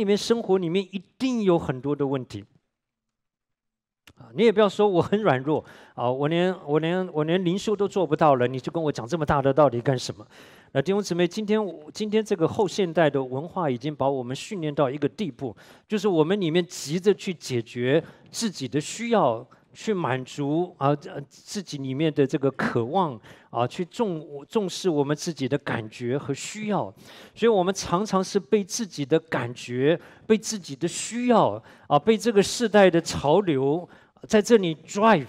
里面生活里面一定有很多的问题啊！你也不要说我很软弱啊，我连我连我连灵修都做不到了，你就跟我讲这么大的道理干什么？那弟兄姊妹，今天今天这个后现代的文化已经把我们训练到一个地步，就是我们里面急着去解决自己的需要。去满足啊，自己里面的这个渴望啊，去重重视我们自己的感觉和需要，所以我们常常是被自己的感觉、被自己的需要啊、被这个时代的潮流在这里 drive，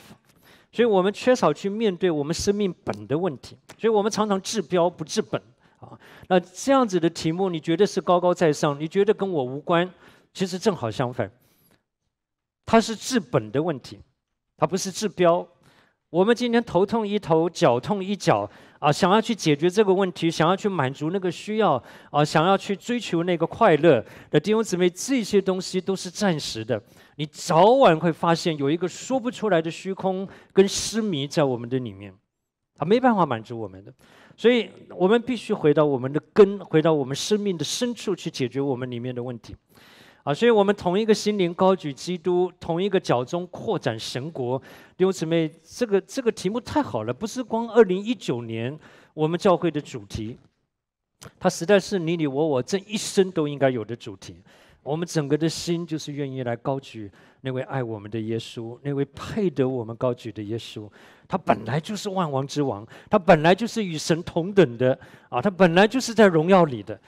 所以我们缺少去面对我们生命本的问题，所以我们常常治标不治本啊。那这样子的题目，你觉得是高高在上，你觉得跟我无关，其实正好相反，它是治本的问题。它不是治标，我们今天头痛一头，脚痛一脚，啊，想要去解决这个问题，想要去满足那个需要，啊，想要去追求那个快乐的弟兄姊妹，这些东西都是暂时的。你早晚会发现有一个说不出来的虚空跟失迷在我们的里面，它没办法满足我们的，所以我们必须回到我们的根，回到我们生命的深处去解决我们里面的问题。啊，所以我们同一个心灵高举基督，同一个脚中扩展神国。六姊妹，这个这个题目太好了，不是光二零一九年我们教会的主题，它实在是你你我我这一生都应该有的主题。我们整个的心就是愿意来高举那位爱我们的耶稣，那位配得我们高举的耶稣。他本来就是万王之王，他本来就是与神同等的啊，他本来就是在荣耀里的。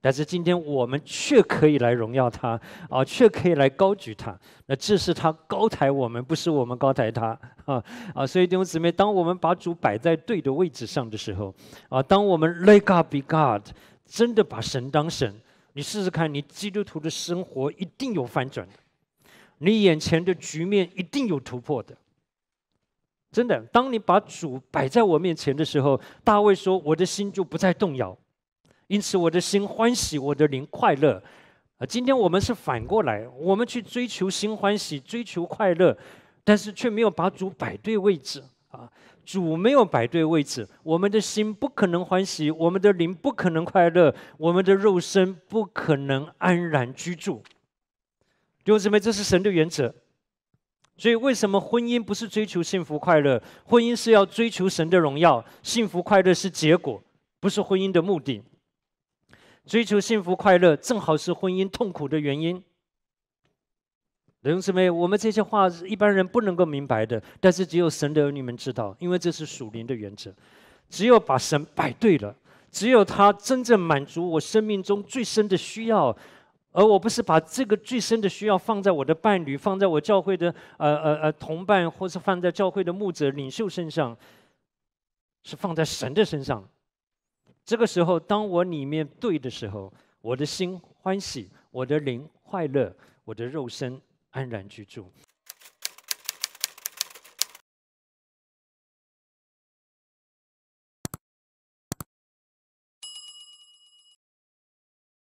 但是今天我们却可以来荣耀他啊，却可以来高举他。那这是他高抬我们，不是我们高抬他啊啊！所以弟兄姊妹，当我们把主摆在对的位置上的时候啊，当我们 Let God be God，真的把神当神，你试试看，你基督徒的生活一定有翻转的，你眼前的局面一定有突破的。真的，当你把主摆在我面前的时候，大卫说：“我的心就不再动摇。”因此，我的心欢喜，我的灵快乐。啊，今天我们是反过来，我们去追求新欢喜，追求快乐，但是却没有把主摆对位置。啊，主没有摆对位置，我们的心不可能欢喜，我们的灵不可能快乐，我们的肉身不可能安然居住。弟兄姊妹，这是神的原则。所以，为什么婚姻不是追求幸福快乐？婚姻是要追求神的荣耀，幸福快乐是结果，不是婚姻的目的。追求幸福快乐，正好是婚姻痛苦的原因。女士们，我们这些话是一般人不能够明白的，但是只有神的儿女们知道，因为这是属灵的原则。只有把神摆对了，只有他真正满足我生命中最深的需要，而我不是把这个最深的需要放在我的伴侣，放在我教会的呃呃呃同伴，或是放在教会的牧者领袖身上，是放在神的身上。这个时候，当我里面对的时候，我的心欢喜，我的灵快乐，我的肉身安然居住。